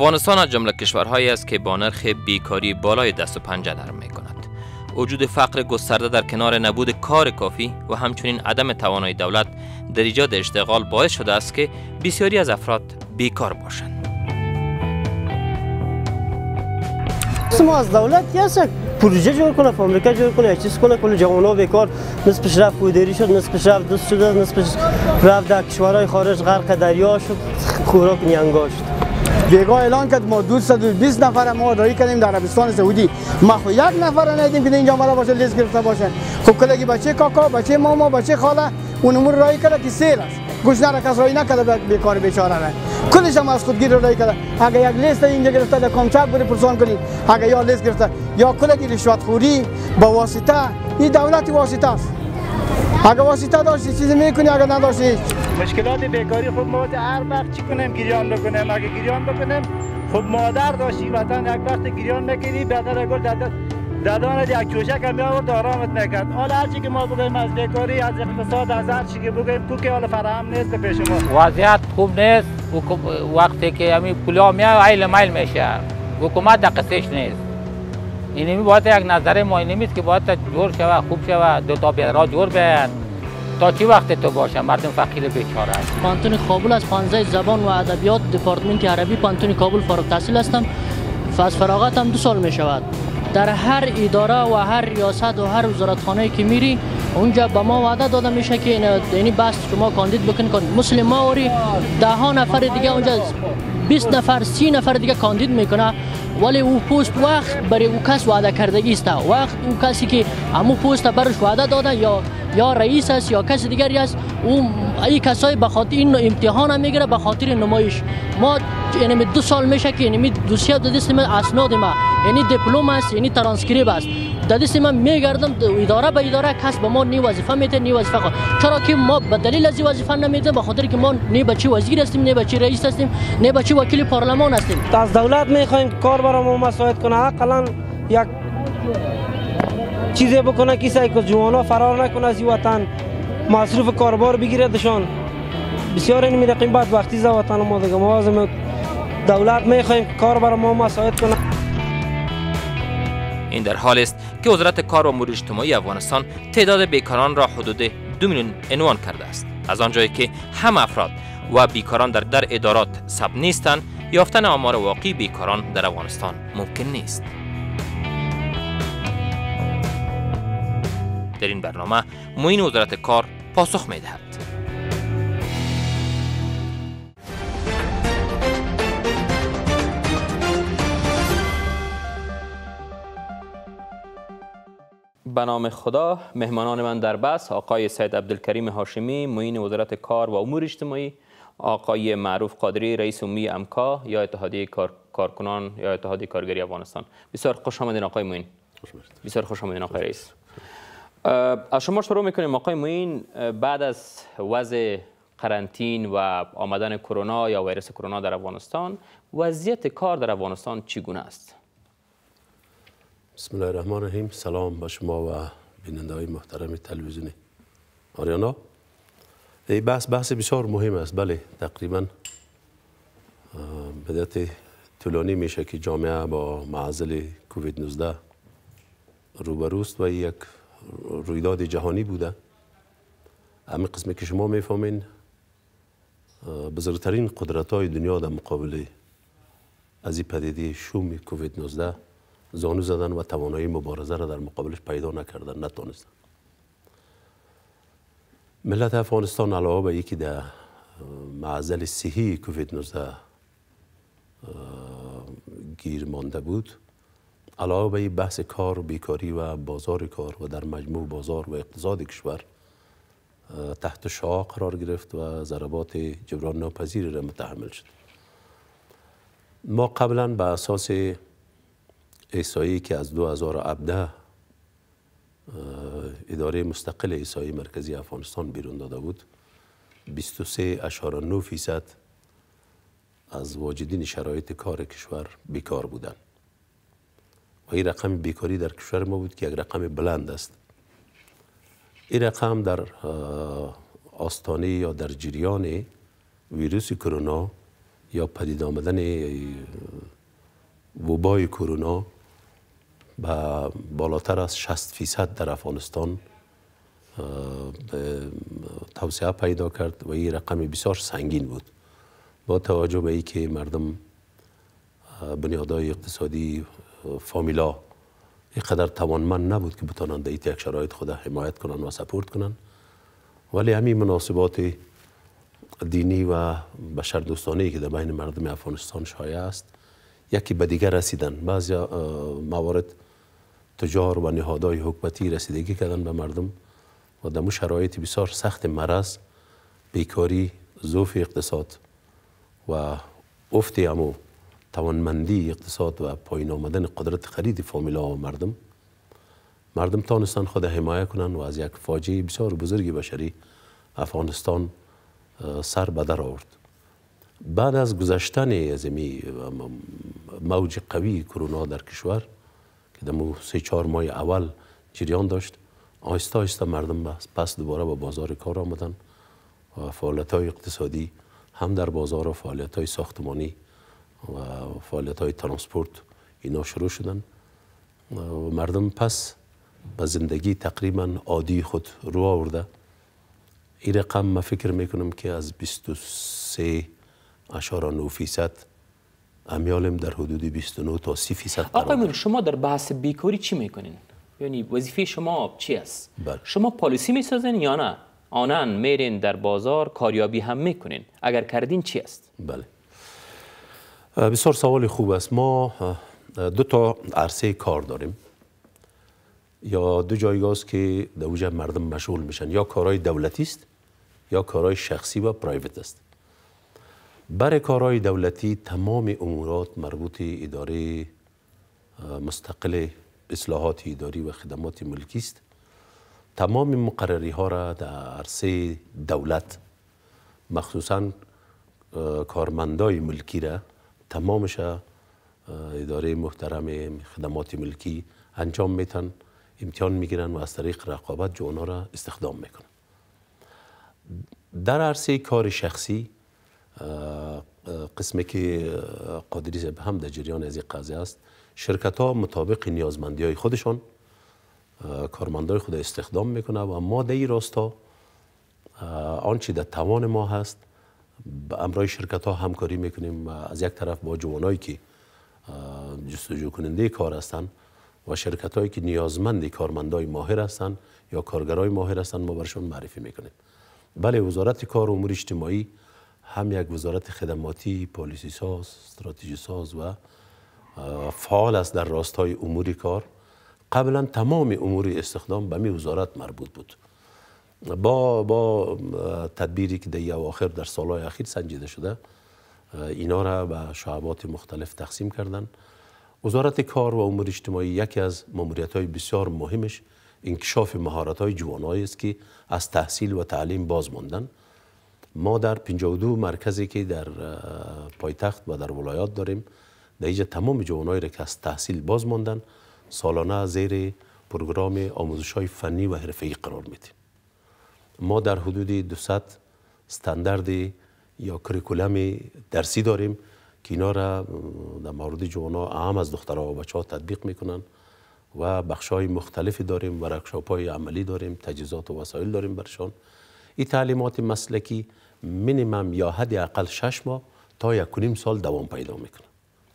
افغانستان از جمله کشورهایی است که با نرخ بیکاری بالای دست و پنجه نرم می کند. وجود فقر گسترده در کنار نبود کار کافی و همچنین عدم توانای دولت در ایجاد اشتغال باعث شده است که بسیاری از افراد بیکار باشند. ما از دولت یه پروژه جور کنه آمریکا جور کنه چیز کنه کل جوان بیکار نصف رفت کودری شد نصف رفت دوست شده نصف رفت در کشورهای خارج غرق دریا شد خوراک نیانگا شد دیگه اعلان کرد ما 220 نفر ما دایی کردیم در عربستان سعودی ما خو یک نفر ندیم که اینجا را باشه لیست گرفته باشه خب کلگی بچه کاکا بچه ماما بچه خاله اون امور رای کرده که سیل است گوش نره کس رای نکرده بیکار بیچاره نه کلش هم از خودگیر رای کرده اگه یک لیست اینجا گرفته در کامچک بری پرسان کنی اگه یا لیست گرفته یا کلگی رشوت خوری با واسطه این دولت واسطه است اگه واسطه داشتی چیزی میکنی اگه نداشتی مشکلات بیکاری خب ما هر وقت چی کنیم گریان بکنیم اگه گریان بکنیم خوب مادر داشتی وطن یک وقت گریان میکنی بدر گل دادت دادان یک چوشک هم آورد آرامت میکرد حالا هر که ما بگیم از بیکاری از اقتصاد از هر چی که بگیم تو که حالا فراهم نیست پیش شما وضعیت خوب نیست وقتی که همین یعنی پولا میاد عیل میل میشه حکومت دقیقش نیست اینمی باید یک نظر ما نیست که باید جور شود خوب شوه دو تا بیدرها جور بیند تا چی وقت تو باشم مردم فقیر بیچاره است پانتون کابل از 15 زبان و ادبیات دپارتمنت عربی پانتون کابل فارغ تحصیل هستم فراغت هم دو سال می شود در هر اداره و هر ریاست و هر وزارتخانه که میری اونجا به ما وعده داده میشه که یعنی بس شما کاندید بکن کن مسلم ماوری ده ها نفر دیگه اونجا 20 نفر 30 نفر دیگه کاندید میکنه ولی او پست وقت برای او کس وعده کردگی است وقت او کسی که امو پست برش وعده داده یا یا رئیس است یا کس دیگری است او کس کسای به خاطر این امتحان میگیره به خاطر نمایش ما یعنی دو سال میشه که یعنی می دو دست من اسناد ما یعنی دیپلم است یعنی ترانسکریب است در دست من میگردم اداره به اداره کس به ما نی وظیفه میده نی وظیفه خو چرا که ما به دلیل از وظیفه نمیده به خاطر که ما نی بچی وزیر هستیم نی بچی رئیس هستیم نی بچی وکیل پارلمان هستیم از دولت میخوایم کار برامو مساعد کنه حداقل یک چیزی بکنه که سعی که جوانا فرار نکنه از وطن مصروف کاربار بگیره دشان بسیار این میرقیم بعد وقتی ز وطن ما دیگه ما دولت میخوایم کار برای ما مساعد کنه این در حال است که وزارت کار و امور اجتماعی افغانستان تعداد بیکاران را حدود دو میلیون عنوان کرده است از آنجایی که هم افراد و بیکاران در در ادارات سب نیستند یافتن آمار واقعی بیکاران در افغانستان ممکن نیست در این برنامه موین وزارت کار پاسخ می دهد. به نام خدا مهمانان من در بس آقای سید عبدالکریم هاشمی موین وزارت کار و امور اجتماعی آقای معروف قادری رئیس عمومی امکا یا اتحادیه کار... کارکنان یا اتحادیه کارگری افغانستان بسیار خوش آمدین آقای موین بسیار خوش آمدین آقای رئیس از شما شروع میکنیم آقای موین بعد از وضع قرنطین و آمدن کرونا یا ویروس کرونا در افغانستان وضعیت کار در افغانستان چگونه است بسم الله الرحمن الرحیم سلام به شما و بیننده های محترم تلویزیونی آریانا این بحث بحث بسیار مهم است بله تقریبا بدت طولانی میشه که جامعه با معزل کووید 19 روبروست و یک رویداد جهانی بوده همه قسمی که شما میفهمین بزرگترین قدرت های دنیا در مقابل از این پدیده شوم کووید 19 زانو زدن و توانایی مبارزه را در مقابلش پیدا نکردن نتانستن ملت افغانستان علاوه به یکی در معزل صحی کووید 19 گیر مانده بود علاوه به بحث کار بیکاری و بازار کار و در مجموع بازار و اقتصاد کشور تحت شعا قرار گرفت و ضربات جبران ناپذیری را متحمل شد ما قبلا به اساس ایسایی که از 2017 اداره مستقل ایسایی مرکزی افغانستان بیرون داده بود 23.9 فیصد از واجدین شرایط کار کشور بیکار بودند و این رقم بیکاری در کشور ما بود که یک رقم بلند است این رقم در آستانه یا در جریان ویروس کرونا یا پدید آمدن وبای کرونا با بالاتر از 60 فیصد در افغانستان توسعه پیدا کرد و این رقم بسیار سنگین بود با توجه به ای که مردم بنیادهای اقتصادی فامیلا اینقدر توانمند نبود که بتوانند در یک شرایط خود حمایت کنند و سپورت کنند ولی همین مناسبات دینی و بشر دوستانه که در بین مردم افغانستان شایع است یکی به دیگر رسیدن بعضی موارد تجار و نهادهای حکومتی رسیدگی کردن به مردم و در شرایط بسیار سخت مرض بیکاری ضعف اقتصاد و افت توانمندی اقتصاد و پایین آمدن قدرت خرید فامیلا و مردم مردم توانستن خود حمایه کنند و از یک فاجعه بسیار بزرگ بشری افغانستان سر بدر آورد بعد از گذشتن از موج قوی کرونا در کشور که در سه چهار ماه اول جریان داشت آهسته آهسته مردم پس دوباره به با بازار کار آمدن و فعالیت های اقتصادی هم در بازار و فعالیت های ساختمانی و فعالیت های ترانسپورت اینا شروع شدن و مردم پس به زندگی تقریبا عادی خود رو آورده این رقم ما فکر میکنم که از 23 اشاره 9 فیصد امیالم در حدود 29 تا 30 فیصد آقای شما در بحث بیکاری چی میکنین؟ یعنی وظیفه شما چی است؟ بله. شما پالیسی میسازین یا نه؟ آنان میرین در بازار کاریابی هم میکنین اگر کردین چی است؟ بله بسیار سوال خوب است ما دو تا عرصه کار داریم یا دو جایگاه است که در اوجه مردم مشغول میشن یا کارهای دولتی است یا کارهای شخصی و پرایوت است بر کارهای دولتی تمام امورات مربوط اداره مستقل اصلاحات اداری و خدمات ملکی است تمام مقرری ها را در عرصه دولت مخصوصا کارمندای ملکی را تمامش اداره محترم خدمات ملکی انجام میتن امتحان میگیرن و از طریق رقابت جوانا را استخدام میکنن در عرصه کار شخصی قسمی که قادری به هم در جریان از این قضیه است شرکت ها مطابق نیازمندی های خودشان کارمندای خود استخدام میکنه و ما در این راستا آنچه در توان ما هست به امرای شرکت ها همکاری میکنیم از یک طرف با جوانایی که جستجو کننده کار هستند و شرکت هایی که نیازمند کارمندای ماهر هستند یا کارگرای ماهر هستند ما برشون معرفی میکنیم بله وزارت کار و امور اجتماعی هم یک وزارت خدماتی پالیسی ساز استراتژی ساز و فعال است در راستای امور کار قبلا تمام امور استخدام به می وزارت مربوط بود با با تدبیری که در اواخر در سالهای اخیر سنجیده شده اینا را به شعبات مختلف تقسیم کردن وزارت کار و امور اجتماعی یکی از ماموریت های بسیار مهمش انکشاف مهارت های جوانایی است که از تحصیل و تعلیم باز ماندن ما در 52 مرکزی که در پایتخت و در ولایات داریم در اینجا تمام جوانایی را که از تحصیل باز ماندن سالانه زیر پروگرام آموزش های فنی و حرفه‌ای قرار میدیم ما در حدود 200 استاندارد یا کریکولم درسی داریم که اینا را در مورد جوانا اهم از دخترها و بچه ها تطبیق میکنن و بخش های مختلفی داریم ورکشاپ های عملی داریم تجهیزات و وسایل داریم برشان این تعلیمات مسلکی مینیمم یا حد اقل شش ماه تا یک نیم سال دوام پیدا میکنه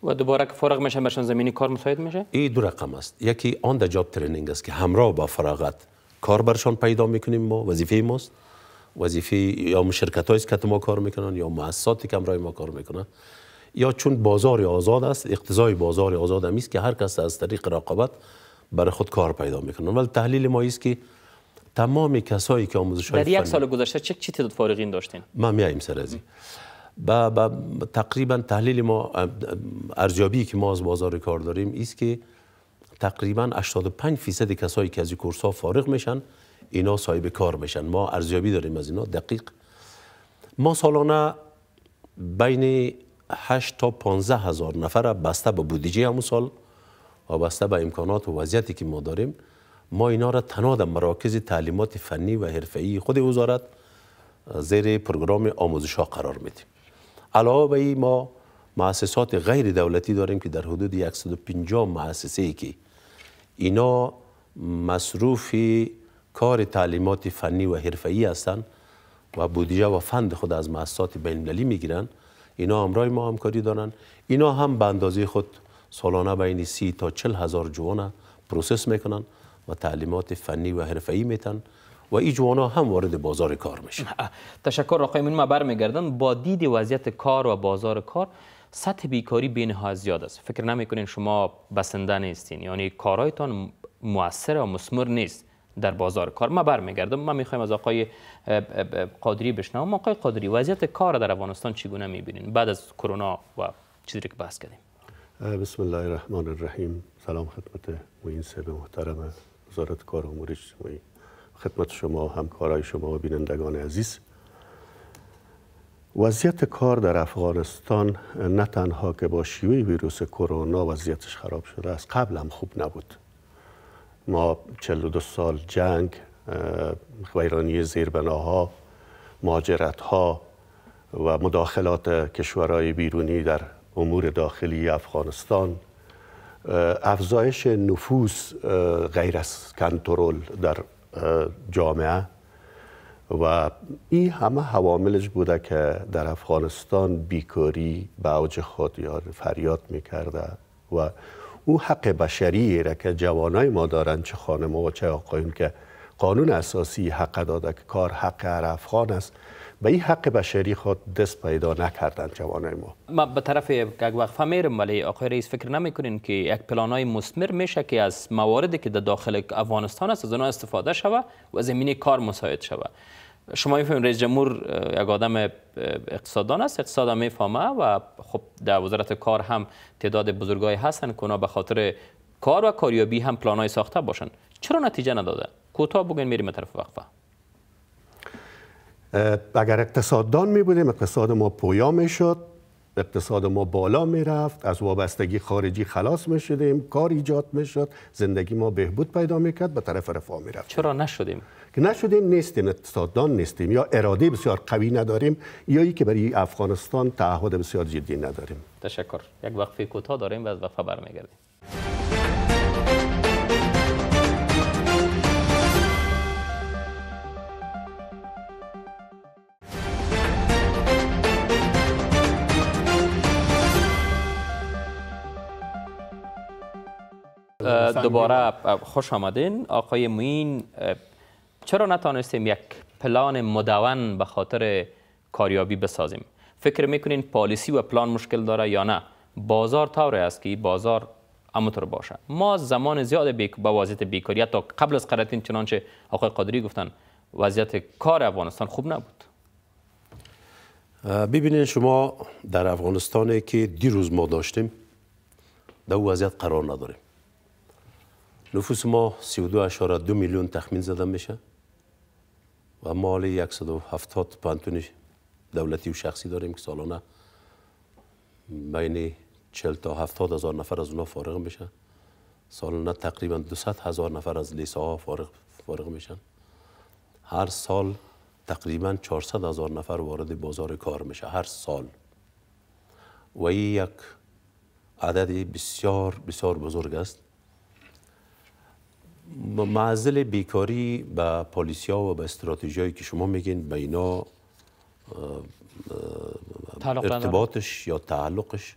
و دوباره که فارغ میشن برشان زمینی کار مساعد میشه؟ این دو رقم است یکی آن جاب ترینینگ است که همراه با فراغت کار برشان پیدا میکنیم ما وظیفه ماست وظیفه یا شرکت است که ما کار میکنن یا مؤسساتی که همراه ما کار میکنن یا چون بازار آزاد است اقتضای بازار آزاد است، که هر کس از طریق رقابت برای خود کار پیدا میکنن ولی تحلیل ما است که تمام کسایی که آموزش های در یک سال گذشته چه چی تعداد فارغین داشتین من میایم سر از با, با تقریبا تحلیل ما ارزیابی که ما از بازار کار داریم است که تقریبا 85 فیصد کسایی که از این کورس ها فارغ میشن اینا صاحب کار میشن ما ارزیابی داریم از اینا دقیق ما سالانه بین 8 تا 15 هزار نفر بسته به بودجه همون سال و بسته به امکانات و وضعیتی که ما داریم ما اینا را تنها در مراکز تعلیمات فنی و حرفه‌ای خود وزارت زیر پروگرام آموزش ها قرار میدیم علاوه به ما مؤسسات غیر دولتی داریم که در حدود 150 مؤسسه ای که اینا مصروف کار تعلیمات فنی و حرفه‌ای هستند و بودجه و فند خود از مؤسسات بین المللی میگیرن اینا همراه ما همکاری دارن اینا هم به اندازه خود سالانه بین سی تا چل هزار جوان پروسس میکنن و تعلیمات فنی و حرفه‌ای میتن و این جوانا هم وارد بازار کار میشن تشکر آقای ما برمیگردم با دید وضعیت کار و بازار کار سطح بیکاری بین ها زیاد است فکر نمیکنین شما بسنده نیستین یعنی کارایتان موثر و مسمر نیست در بازار کار ما برمیگردم ما میخوایم از آقای قادری بشنوم آقای قادری وضعیت کار در افغانستان چگونه میبینین بعد از کرونا و چیزی که بحث کردیم بسم الله الرحمن الرحیم سلام خدمت موین صاحب محترم وزارت کار و امور اجتماعی خدمت شما همکارای شما و بینندگان عزیز وضعیت کار در افغانستان نه تنها که با شیوع ویروس کرونا وضعیتش خراب شده است قبل هم خوب نبود ما 42 سال جنگ ویرانی زیربناها ماجرت ها و مداخلات کشورهای بیرونی در امور داخلی افغانستان افزایش نفوس غیر از کنترل در جامعه و این همه حواملش بوده که در افغانستان بیکاری به اوج خود یا فریاد میکرده و او حق بشری را که جوانای ما دارن چه خانم و چه آقایون که قانون اساسی حق داده که کار حق هر افغان است به این حق بشری خود دست پیدا نکردن جوانای ما ما به طرف یک وقفه میرم ولی آقای رئیس فکر نمیکنین که یک پلانای مسمر میشه که از مواردی که در داخل افغانستان است از اونها استفاده شوه و زمینه کار مساعد شوه شما فهم رئیس جمهور یک آدم اقتصاددان است اقتصاد میفهمه و خب در وزارت کار هم تعداد بزرگای هستن که اونا به خاطر کار و کاریابی هم پلانای ساخته باشن چرا نتیجه نداده کوتاه بگین میریم طرف وقفه اگر اقتصاددان می بودیم اقتصاد ما پویا می شد اقتصاد ما بالا می رفت از وابستگی خارجی خلاص می شدیم کار ایجاد می شد زندگی ما بهبود پیدا می کرد به طرف رفاه می رفت چرا نشدیم؟ که نشدیم نیستیم اقتصاددان نیستیم یا اراده بسیار قوی نداریم یا ای که برای افغانستان تعهد بسیار جدی نداریم تشکر یک وقفه کوتاه داریم و از وقفه برمیگردیم دوباره خوش آمدین آقای موین چرا نتانستیم یک پلان مدون به خاطر کاریابی بسازیم فکر میکنین پالیسی و پلان مشکل داره یا نه بازار طوری است که بازار امطور باشه ما زمان زیاد به وضعیت بیکاری تا قبل از قرنطین چنانچه آقای قادری گفتن وضعیت کار افغانستان خوب نبود ببینید شما در افغانستانی که دیروز ما داشتیم در وضعیت قرار نداریم نفوس ما 32.2 میلیون تخمین زده میشه و ما حالی 170 پانتون دولتی و شخصی داریم که سالانه بین 40 تا 70 هزار نفر از اونا فارغ میشن سالانه تقریبا 200 هزار نفر از لیسه ها فارغ, فارغ میشن هر سال تقریبا 400 هزار نفر وارد بازار کار میشه هر سال و این یک عدد بسیار بسیار بزرگ است معزل بیکاری به ها و به هایی که شما میگین به اینا ارتباطش یا تعلقش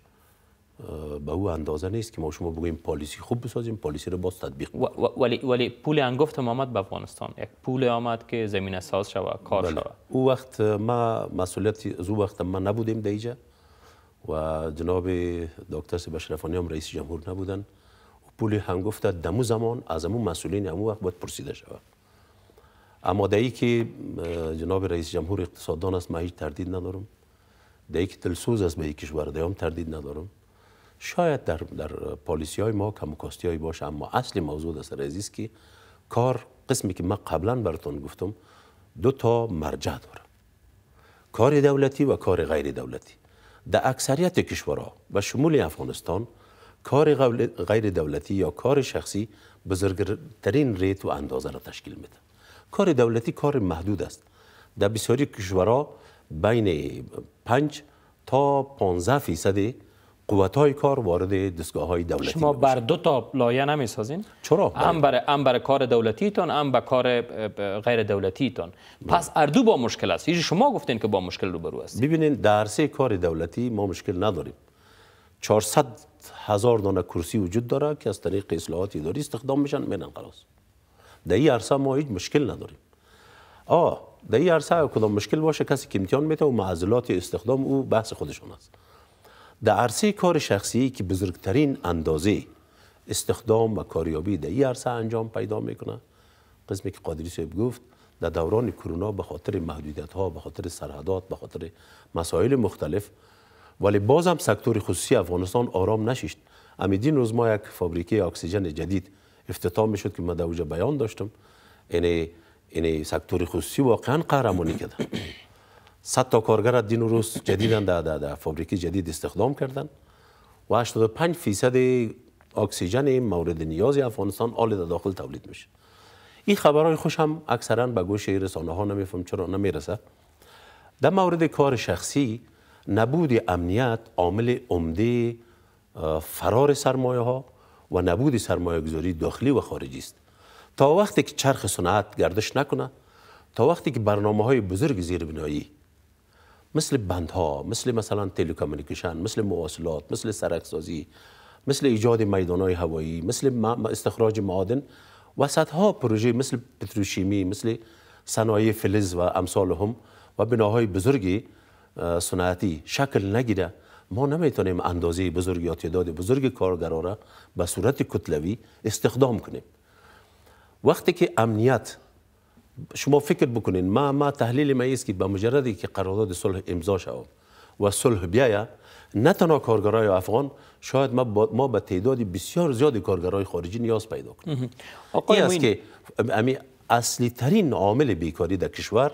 به او اندازه نیست که ما شما بگیم پالیسی خوب بسازیم پالیسی رو باز تطبیق ولی ولی پول انگفتم آمد به افغانستان یک پول آمد که زمین ساز شود کار بله. او وقت ما مسئولیت از وقت ما نبودیم دیجا و جناب دکتر بشرفانی هم رئیس جمهور نبودن پولی هم گفته دمو زمان از امون مسئولین امون وقت باید پرسیده شود اما دایی که جناب رئیس جمهور اقتصاددان است من هیچ تردید ندارم دایی که تلسوز است به این کشور هم تردید ندارم شاید در, در پالیسی های ما کم کاستی باشه اما اصل موضوع دست رئیس که کار قسمی که من قبلا براتون گفتم دو تا مرجع داره کار دولتی و کار غیر دولتی در اکثریت کشورها و شمول افغانستان کار غیر دولتی یا کار شخصی بزرگترین ریت و اندازه را تشکیل میده کار دولتی کار محدود است در بسیاری کشورها بین 5 تا 15 فیصد قوت های کار وارد دستگاه های دولتی شما بر دو تا لایه نمی سازین چرا هم بر هم برای کار هم به کار غیر دولتی تان بله. پس اردو با مشکل است شما گفتین که با مشکل روبرو است ببینید در سه کار دولتی ما مشکل نداریم 400 هزار دانه کرسی وجود داره که از طریق اصلاحات اداری استخدام میشن میرن خلاص در این عرصه ما هیچ مشکل نداریم آه در این عرصه کدام مشکل باشه کسی که امتحان و معضلات استخدام او بحث خودشون است در عرصه کار شخصی که بزرگترین اندازه استخدام و کاریابی در این انجام پیدا میکنه قسمی که قادری صاحب گفت در دوران کرونا به خاطر محدودیت ها به خاطر سرحدات به خاطر مسائل مختلف ولی بازم سکتور خصوصی افغانستان آرام نشید امیدین روز ما یک فابریکه اکسیژن جدید افتتاح میشد که من بیان داشتم یعنی یعنی سکتور خصوصی واقعا قهرمانی کرد صد تا کارگر دین روز جدیدا در در فابریکه جدید استخدام کردن و 85 فیصد اکسیژن مورد نیاز افغانستان آل در داخل تولید میشه این خبرهای خوش هم اکثرا به گوش رسانه ها نمیفهم چرا نمیرسه در مورد کار شخصی نبود امنیت عامل عمده فرار سرمایه ها و نبود سرمایه گذاری داخلی و خارجی است تا وقتی که چرخ صنعت گردش نکنه تا وقتی که برنامه های بزرگ زیربنایی مثل بندها مثل مثلا تلکامونیکیشن مثل مواصلات مثل سرکسازی مثل ایجاد میدان های هوایی مثل استخراج معادن و صدها پروژه مثل پتروشیمی مثل صنایع فلز و امثال هم و بناهای بزرگی صنعتی شکل نگیره ما نمیتونیم اندازه بزرگ یا تعداد بزرگ کارگرا را به صورت کتلوی استخدام کنیم وقتی که امنیت شما فکر بکنین ما ما تحلیل ما که به مجردی که قرارداد صلح امضا شود و صلح بیایه نه تنها کارگرای افغان شاید ما ما به تعداد بسیار زیاد کارگرای خارجی نیاز پیدا کنیم آقای این است که امی اصلی ترین عامل بیکاری در کشور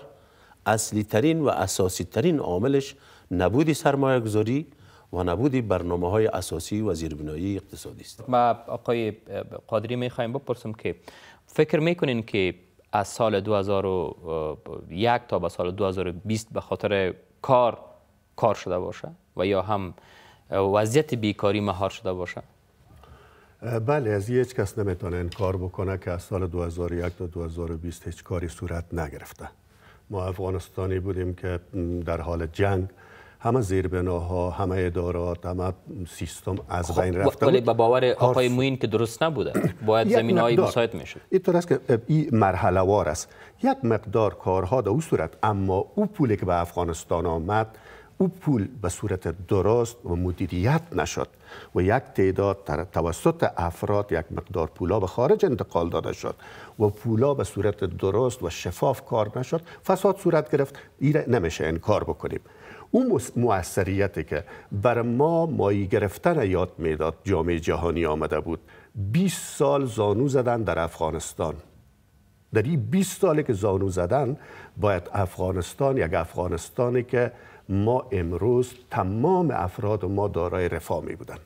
اصلی ترین و اساسی ترین عاملش نبودی سرمایه گذاری و نبودی برنامه های اساسی و زیربنایی اقتصادی است ما آقای قادری می بپرسم که فکر میکنین که از سال 2001 تا به سال 2020 به خاطر کار کار شده باشه و یا هم وضعیت بیکاری مهار شده باشه بله از هیچ کس نمیتونه این کار بکنه که از سال 2001 تا 2020 هیچ کاری صورت نگرفته ما افغانستانی بودیم که در حال جنگ همه زیربناها همه ادارات همه سیستم از خب، بین رفته ولی به باور آقای موین که درست نبوده باید زمین های مساعد میشد طور که این مرحله وار است یک مقدار کارها در او صورت اما او پولی که به افغانستان آمد او پول به صورت درست و مدیریت نشد و یک تعداد توسط افراد یک مقدار پولا به خارج انتقال داده شد و پولا به صورت درست و شفاف کار نشد فساد صورت گرفت ایره نمیشه انکار بکنیم او مؤثریتی که بر ما مایی گرفتن یاد میداد جامعه جهانی آمده بود 20 سال زانو زدن در افغانستان در این 20 سالی که زانو زدن باید افغانستان یک افغانستانی که ما امروز تمام افراد ما دارای رفاه می بودن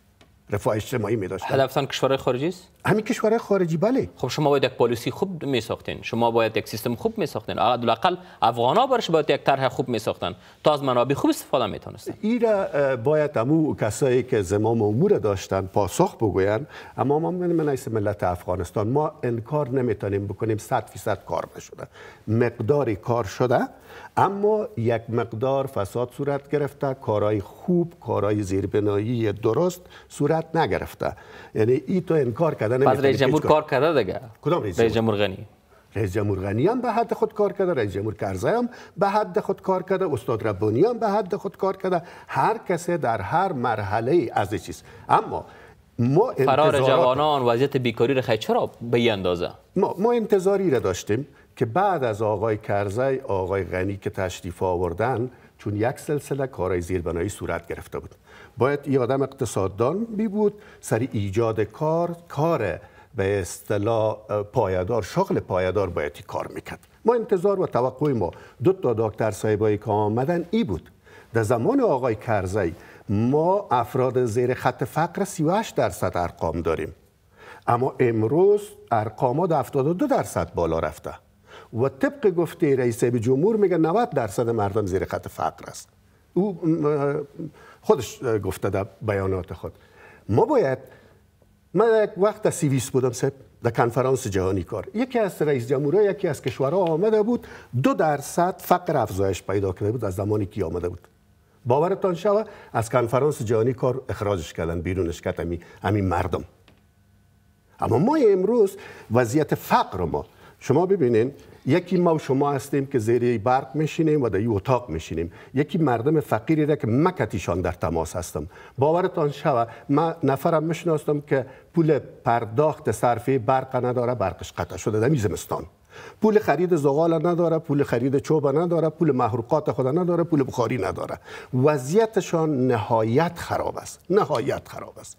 رفاه اجتماعی می داشتن کشور خارجی است همین کشور خارجی بله خب شما باید یک پالیسی خوب می ساختین شما باید یک سیستم خوب می ساختین حداقل افغانا برش باید یک طرح خوب می ساختن تا از منابع خوب استفاده می تونستن ایرا باید امو کسایی که زمام امور داشتن پاسخ بگوین اما ما من من ملت افغانستان ما انکار نمیتونیم بکنیم 100 درصد کار نشده مقداری کار شده اما یک مقدار فساد صورت گرفته کارهای خوب کارهای زیربنایی درست صورت صورت نگرفته یعنی ای تو انکار کرده رئیس جمهور کار کرده دیگه کدام رئیس جمهور غنی رئیس جمهور غنی هم به حد خود کار کرده رئیس جمهور کرزی هم به حد خود کار کرده استاد ربانی هم به حد خود کار کرده هر کسی در هر مرحله از این چیز اما ما فرار جوانان وضعیت بیکاری را چرا به این اندازه ما, ما انتظاری را داشتیم که بعد از آقای کرزی آقای غنی که تشریف آوردن چون یک سلسله کارهای زیربنایی صورت گرفته بود باید یه آدم اقتصاددان می بود سر ایجاد کار کار به اصطلاح پایدار شغل پایدار باید کار میکرد ما انتظار و توقع ما دو تا دکتر هایی که آمدن ای بود در زمان آقای کرزی ما افراد زیر خط فقر 38 درصد ارقام داریم اما امروز ارقام ها 72 درصد بالا رفته و طبق گفته رئیس جمهور میگه 90 درصد مردم زیر خط فقر است او خودش گفته در بیانات خود ما باید من یک وقت در سیویس بودم سب در کنفرانس جهانی کار یکی از رئیس جمهور یکی از کشورها آمده بود دو درصد فقر افزایش پیدا کرده بود از زمانی که آمده بود باورتان شوه از کنفرانس جهانی کار اخراجش کردن بیرونش کردن همین مردم اما ما امروز وضعیت فقر ما شما ببینین یکی ما و شما هستیم که زیر برق میشینیم و در این اتاق میشینیم یکی مردم فقیری را که مکتیشان در تماس هستم باورتان شوه من نفرم میشناستم که پول پرداخت صرفی برق نداره برقش قطع شده در زمستان پول خرید زغال نداره پول خرید چوب نداره پول محروقات خود نداره پول بخاری نداره وضعیتشان نهایت خراب است نهایت خراب است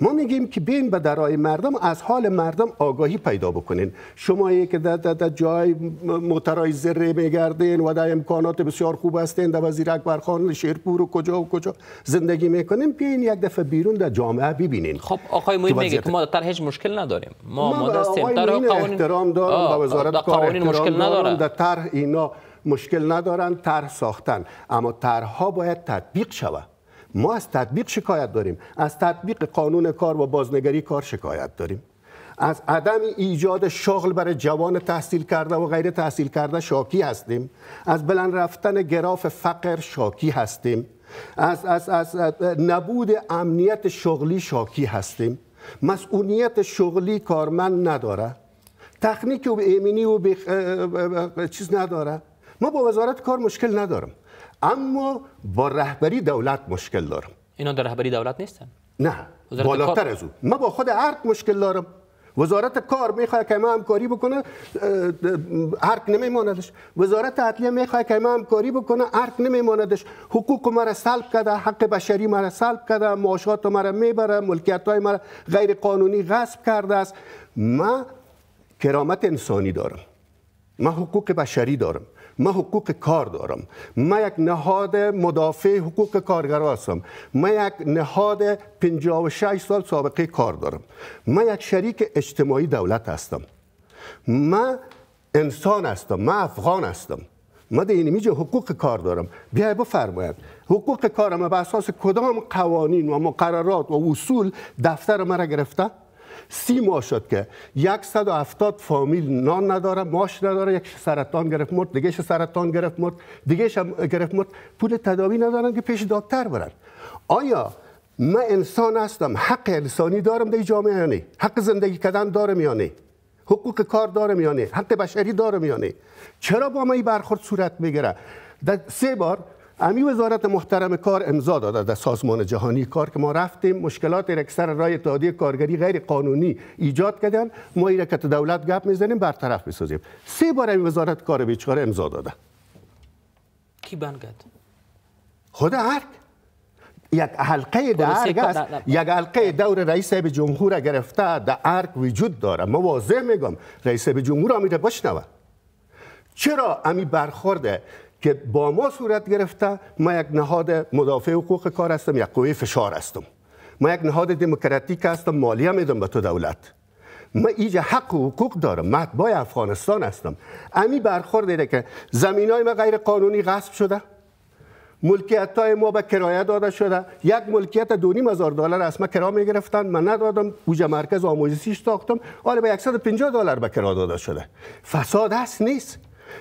ما میگیم که بین به درای مردم از حال مردم آگاهی پیدا بکنین شما که در, در, جای مترای ذره میگردین و در امکانات بسیار خوب هستین در وزیر اکبر خان شیرپور و کجا و کجا زندگی میکنین بین یک دفعه بیرون در جامعه ببینین خب آقای معین میگه که ما در هیچ مشکل نداریم ما ما قوانین احترام دارم به وزارت کار مشکل نداره در طرح اینا مشکل ندارن طرح ساختن اما طرحها باید تطبیق شود ما از تطبیق شکایت داریم از تطبیق قانون کار و بازنگری کار شکایت داریم از عدم ایجاد شغل برای جوان تحصیل کرده و غیر تحصیل کرده شاکی هستیم از بلند رفتن گراف فقر شاکی هستیم از, از, از, نبود امنیت شغلی شاکی هستیم مسئولیت شغلی کارمند نداره تخنیک و ایمنی و چیز نداره ما با وزارت کار مشکل ندارم اما با رهبری دولت مشکل دارم اینا در رهبری دولت نیستن نه بالاتر از او من با خود عرق مشکل دارم وزارت کار میخواد که ما همکاری بکنه ارک نمیماندش وزارت عدلیه میخواد که ما همکاری بکنه ارک نمیماندش حقوق را سلب کرده حق بشری را سلب کرده معاشات را میبره ملکیت های مرا غیر قانونی غصب کرده است من کرامت انسانی دارم من حقوق بشری دارم من حقوق کار دارم من یک نهاد مدافع حقوق کارگرا هستم من یک نهاد 56 سال سابقه کار دارم من یک شریک اجتماعی دولت هستم من انسان هستم من افغان هستم من در اینمیجا حقوق کار دارم بیای بفرماید، حقوق کارم به اساس کدام قوانین و مقررات و اصول دفتر مرا گرفته سی ماه شد که 170 فامیل نان نداره ماش نداره یک سرطان گرفت مرد دیگه سرطان گرفت مرد دیگه گرفت مرد پول تداوی ندارن که پیش دکتر برن آیا من انسان هستم حق انسانی دارم در جامعه یا حق زندگی کردن دارم یا حقوق کار دارم یا حق بشری دارم یا چرا با من برخورد صورت میگیره در سه بار امی وزارت محترم کار امضا داده در سازمان جهانی کار که ما رفتیم مشکلات را اکثر رای اتحادیه کارگری غیر قانونی ایجاد کردن ما این که دولت گپ میزنیم برطرف میسازیم سه بار امی وزارت کار بیچاره امضا داده کی بند خود هر یک حلقه خب، در است یک حلقه دور رئیس به جمهور گرفته در ارگ وجود داره ما واضح میگم رئیس به جمهور آمیده بشنوه چرا امی برخورده؟ که با ما صورت گرفته ما یک نهاد مدافع حقوق کار هستم یک قوه فشار هستم ما یک نهاد دموکراتیک هستم مالیه میدم به تو دولت ما ایجا حق و حقوق دارم مطبع افغانستان هستم امی برخورد دیده که زمین های ما غیر قانونی غصب شده ملکیت های ما به کرایه داده شده یک ملکیت دو نیم هزار دلار از ما کرا می گرفتن من ندادم اوجا مرکز آموزشیش تاختم حالا به 150 دلار به کرا داده شده فساد هست نیست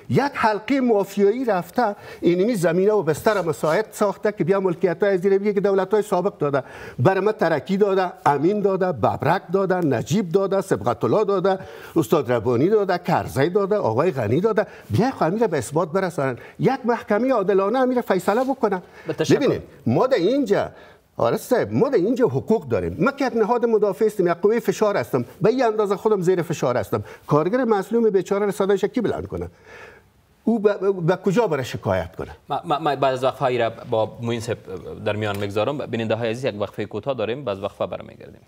یک حلقه مافیایی رفته اینمی زمینه و بستر مساعد ساخته که بیا ملکیت های زیر که دولت های سابق داده برمه ترکی داده امین داده ببرک داده نجیب داده سبقت الله داده استاد ربانی داده کرزی داده آقای غنی داده بیا خواهی به اثبات برسانن یک محکمه عادلانه امیر فیصله بکنن ببینید ما در اینجا آره صاحب ما در اینجا حقوق داریم ما که نهاد مدافع هستم یک قوی فشار هستم به این اندازه خودم زیر فشار هستم کارگر مظلوم بیچاره صدایش کی بلند کنه او به کجا برای شکایت کنه من بعد از وقفه را با موین در میان میگذارم بیننده های عزیز یک وقفه کوتاه داریم بعد وقفه برمیگردیم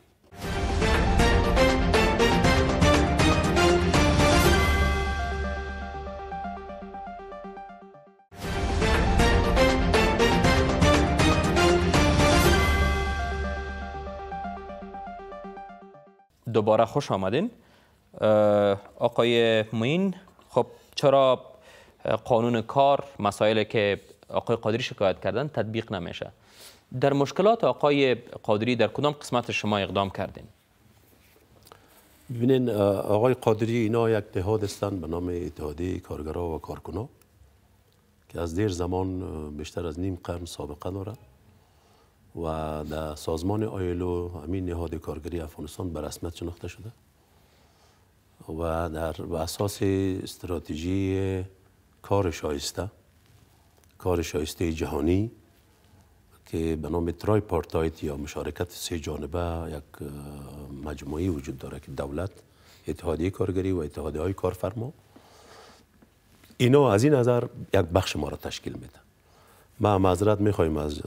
دوباره خوش آمدین آقای موین خب چرا قانون کار مسائلی که آقای قادری شکایت کردن تطبیق نمیشه در مشکلات آقای قادری در کدام قسمت شما اقدام کردین ببینین آقای قادری اینا یک اتحاد هستند به نام اتحادی کارگران و کارکنا که از دیر زمان بیشتر از نیم قرن سابقه دارد و در سازمان آیلو همین نهاد کارگری افغانستان به رسمیت شناخته شده و در اساس استراتژی کار شایسته کار شایسته جهانی که به نام ترای پارتایت یا مشارکت سه جانبه یک مجموعی وجود داره که دولت اتحادیه کارگری و اتحادیه های کارفرما اینا از این نظر یک بخش ما را تشکیل میده ما معذرت میخوایم از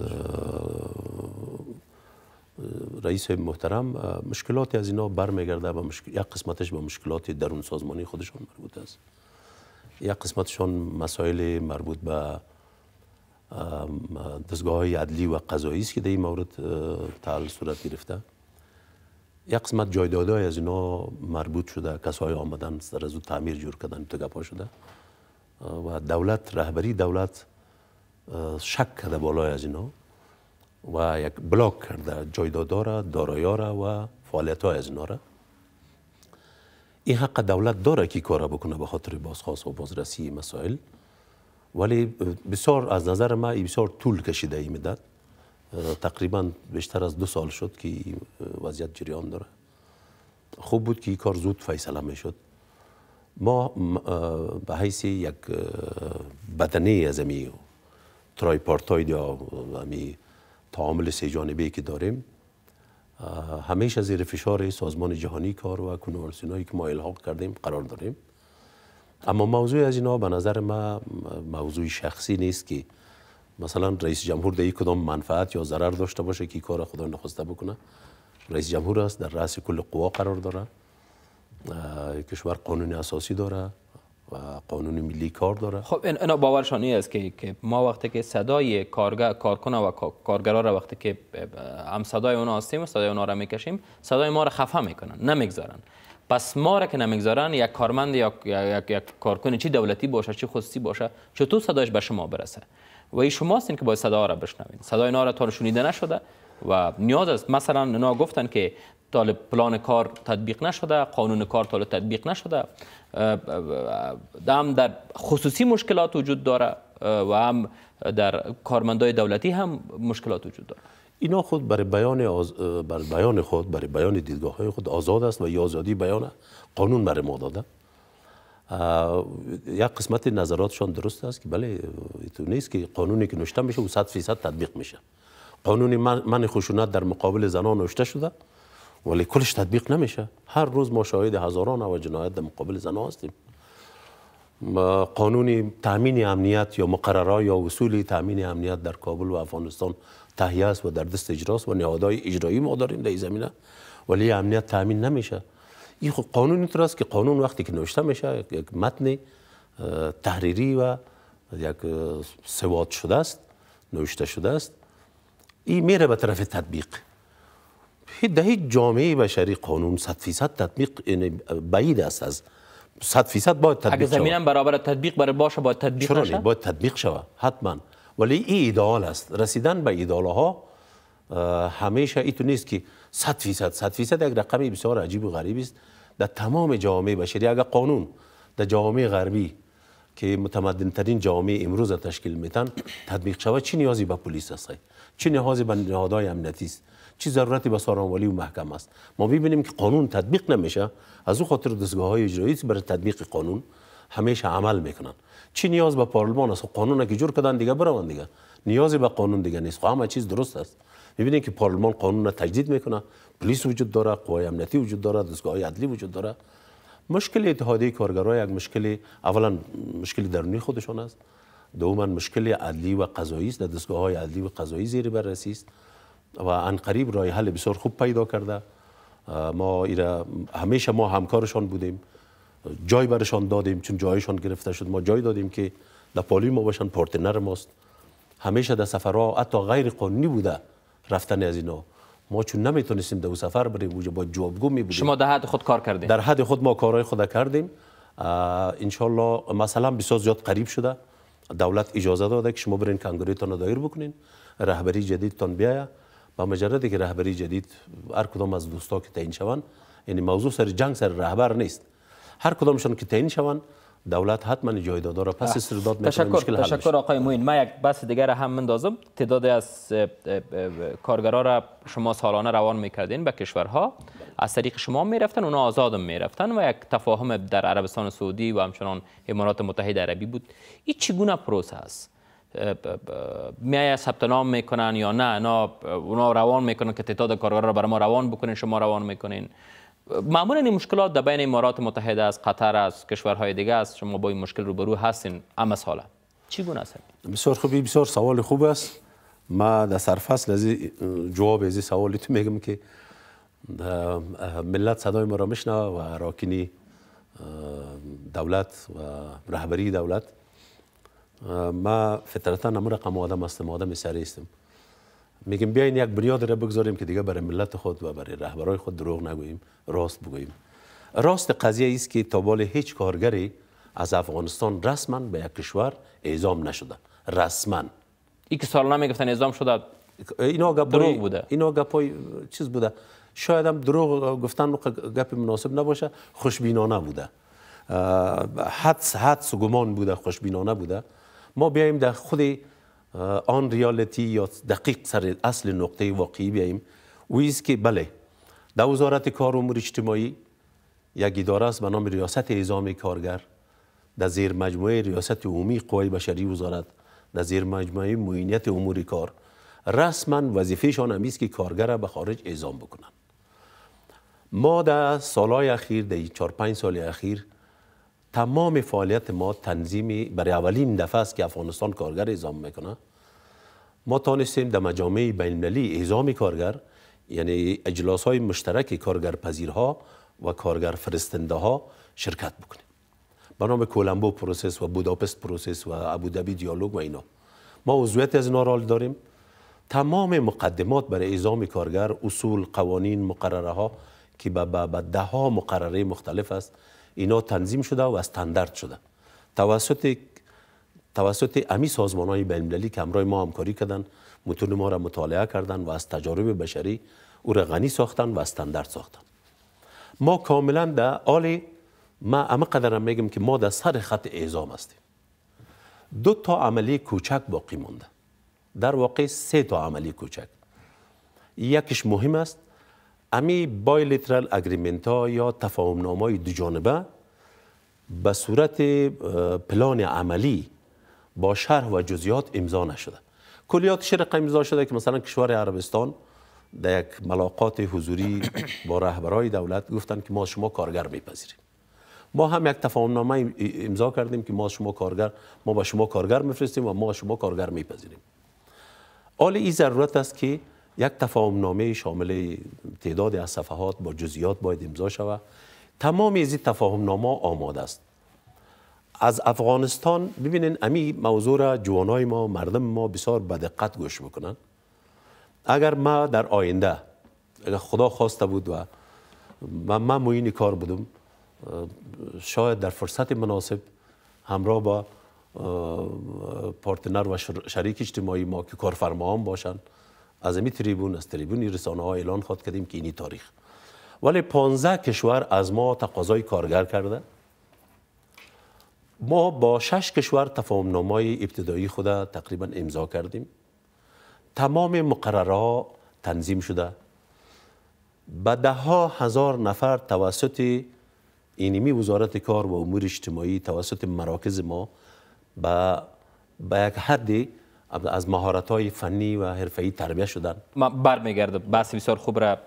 رئیس محترم مشکلاتی از اینا برمیگرده به مشکل... یک قسمتش به مشکلات درون سازمانی خودشان مربوط است یک قسمتشان مسائل مربوط به دستگاه های عدلی و قضایی است که در این مورد تعال صورت گرفته یک قسمت جایدادهای از اینا مربوط شده کسای آمدن در از تعمیر جور کردن تو شده و دولت رهبری دولت شک کرده بالای از اینا و یک بلاک کرده جایدادا را دارایا را و فعالیت های از اینا را این حق دولت داره که کار بکنه به خاطر بازخواست و بازرسی مسائل ولی بسیار از نظر ما بسیار طول کشیده این مدت تقریبا بیشتر از دو سال شد که وضعیت جریان داره خوب بود که این کار زود فیصله می شد ما به حیث یک بدنی از امی ترایپارتاید یا امی تعامل سه جانبه که داریم همیشه زیر فشار سازمان جهانی کار و کنورسینایی که ما الحاق کردیم قرار داریم اما موضوع از اینا به نظر ما موضوع شخصی نیست که مثلا رئیس جمهور در کدام منفعت یا ضرر داشته باشه که کار خدا نخواسته بکنه رئیس جمهور است در رأس کل قوا قرار داره کشور قانون اساسی داره قانون ملی کار داره خب این اینا شانی است که ما وقتی که صدای کارگر کارکنه و کارگرا را وقتی که هم صدای اونا هستیم صدای اونا را میکشیم صدای ما را خفه میکنن نمیگذارن پس ما را که نمیگذارن یک کارمند یا یک, یک کارکن چی دولتی باشه چی خصوصی باشه چطور صدایش به شما برسه و شما شماستین که باید صدا را بشنوین صدای اونا را تا شنیده نشده و نیاز است مثلا نه گفتن که طالب پلان کار تطبیق نشده قانون کار طالب تطبیق نشده هم در خصوصی مشکلات وجود داره و هم در کارمندای دولتی هم مشکلات وجود داره اینا خود برای بیان, خود برای بیان دیدگاه های خود آزاد است و یا آزادی بیان قانون برای ما داده یک قسمت نظراتشان درست است که بله تو نیست که قانونی که نوشته میشه 100 فیصد تطبیق میشه قانون من خشونت در مقابل زنان نوشته شده ولی کلش تطبیق نمیشه هر روز ما شاهد هزاران و جنایت در مقابل زن هستیم قانون تامین امنیت یا مقررات یا اصول تامین امنیت در کابل و افغانستان تهیه است و در دست اجراست و نهادهای اجرایی ما داریم در این زمینه ولی امنیت تامین نمیشه این خب قانون اینطور است که قانون وقتی که نوشته میشه یک متن تحریری و یک سواد شده است نوشته شده است این میره به طرف تطبیق در هیچ جامعه بشری قانون 100 فیصد تطبیق یعنی بعید است از 100 فیصد باید تطبیق اگه زمین هم برابر تطبیق برای باشه باید تطبیق چرا نه باید تطبیق شود حتما ولی این ایدئال است رسیدن به ایدئال ها همیشه تو نیست که صد فیصد 100 فیصد یک رقم بسیار عجیب و غریب است در تمام جامعه بشری اگر قانون در جامعه غربی که متمدن ترین جامعه امروز تشکیل میتن تطبیق شود چی نیازی به پلیس است چی نیازی به نهادهای امنیتی است چی ضرورتی به ساراوالی و محکم است ما ببینیم که قانون تطبیق نمیشه از او خاطر دستگاه های اجرایی برای تطبیق قانون همیشه عمل میکنن چی نیاز به پارلمان است خب قانون که جور کردن دیگه برون دیگه نیازی به قانون دیگه نیست خب همه چیز درست است میبینیم که پارلمان قانون را تجدید میکنه پلیس وجود داره قوای امنیتی وجود داره دستگاه عدلی وجود داره مشکل اتحادیه کارگرای یک مشکل اولا مشکل درونی خودشان است دوما مشکل عدلی و قضایی است در دستگاه های عدلی و قضایی زیر بررسی است و قریب رای حل بسیار خوب پیدا کرده ما ایره همیشه ما همکارشان بودیم جای برشان دادیم چون جایشان گرفته شد ما جای دادیم که در پالی ما باشن پارتنر ماست همیشه در سفرها حتی غیر قانونی بوده رفتن از اینا ما چون نمیتونستیم در سفر بریم اونجا با جوابگو می شما در حد خود کار کردیم در حد خود ما کارهای خود کردیم انشالله مثلا بسیار زیاد قریب شده دولت اجازه داده که شما برین کنگوریتان دایر بکنین رهبری جدیدتان بیایه و مجردی که رهبری جدید هر کدام از دوستا که تعیین شوند یعنی موضوع سر جنگ سر رهبر نیست هر کدامشان که تعیین شوند دولت حتما داده را پس استرداد میکنه تشکر مشکل تشکر آقای موین من یک بس دیگر هم مندازم تعداد از کارگرا را شما سالانه روان میکردین به کشورها از طریق شما میرفتن اونا آزادم میرفتن و یک تفاهم در عربستان سعودی و همچنان امارات متحده عربی بود این چگونه پروسه است میای ثبت نام میکنن یا نه نه اونا روان میکنن که تعداد کارگرا رو بر ما روان بکنین شما روان میکنین معمولا این مشکلات در بین امارات متحده از قطر از کشورهای دیگه است شما با این مشکل روبرو هستین اما چی گونه است بسیار خوبی بسیار سوال خوب است ما در سرفصل از جواب از سوالی تو میگم که ملت صدای ما را میشنه و راکنی دولت و رهبری دولت ما فطرتا نمو رقم آدم هستم آدم سری هستم میگیم بیاین یک بنیاد را بگذاریم که دیگه برای ملت خود و برای رهبرای خود دروغ نگوییم راست بگوییم راست قضیه است که تا بال هیچ کارگری از افغانستان رسما به یک کشور اعزام نشده رسما این که سالانه میگفتن اعزام شده اینا دروغ بوده اینا گپای چیز بوده شاید هم دروغ گفتن گپ مناسب نباشه خوشبینانه بوده حدس حدس و گمان بوده خوشبینانه بوده ما بیایم در خود آن ریالتی یا دقیق سر اصل نقطه واقعی بیایم ویز که بله در وزارت کار امور اجتماعی یک اداره است به نام ریاست اعزام کارگر در زیر مجموعه ریاست عمومی قوای بشری وزارت در زیر مجموعه معینیت امور کار رسما وظیفهشان همیست که کارگر را به خارج اعزام بکنند ما در سالهای اخیر در 4 5 سال اخیر تمام فعالیت ما تنظیمی برای اولین دفعه است که افغانستان کارگر ایزام میکنه ما تانستیم در مجامع المللی اعزام کارگر یعنی اجلاس های مشترک کارگر پذیرها و کارگر فرستنده ها شرکت بکنیم به نام کولمبو پروسس و بوداپست پروسس و دبی دیالوگ و اینا ما عضویت از نارال داریم تمام مقدمات برای اعزام کارگر اصول قوانین مقرره ها که به ده ها مقرره مختلف است اینا تنظیم شده و استاندارد شده توسط توسط امی سازمان های که همراه ما همکاری کردن متون ما را مطالعه کردن و از تجارب بشری او غنی ساختن و استاندارد ساختن ما کاملا در آل ما اما قدرم میگم که ما در سر خط اعزام هستیم دو تا عملی کوچک باقی مونده در واقع سه تا عملی کوچک یکیش مهم است امی بای لیترال اگریمنت ها یا تفاهم های دو جانبه به صورت پلان عملی با شرح و جزیات امضا نشده کلیات شرق امضا شده که مثلا کشور عربستان در یک ملاقات حضوری با رهبرای دولت گفتن که ما شما کارگر میپذیریم ما هم یک تفاهم نامه امضا کردیم که ما شما کارگر ما با شما کارگر میفرستیم و ما شما کارگر میپذیریم حال این ضرورت است که یک تفاهم نامه شامل تعداد از صفحات با جزئیات باید امضا شود تمام از این تفاهم نامه آماده است از افغانستان ببینین امی موضوع را جوانای ما مردم ما بسیار به دقت گوش بکنن اگر ما در آینده اگر خدا خواسته بود و من, من موین کار بودم شاید در فرصت مناسب همراه با پارتنر و شریک اجتماعی ما که کارفرما باشند از این تریبون از تریبون رسانه ها اعلان خواد کردیم که اینی تاریخ ولی 15 کشور از ما تقاضای کارگر کرده ما با شش کشور تفاهم نامای ابتدایی خود تقریبا امضا کردیم تمام مقررها تنظیم شده به ده ها هزار نفر توسط اینمی وزارت کار و امور اجتماعی توسط مراکز ما به یک حدی از مهارت های فنی و حرفه ای تربیه شدن ما برمیگردم بحث بسیار خوب را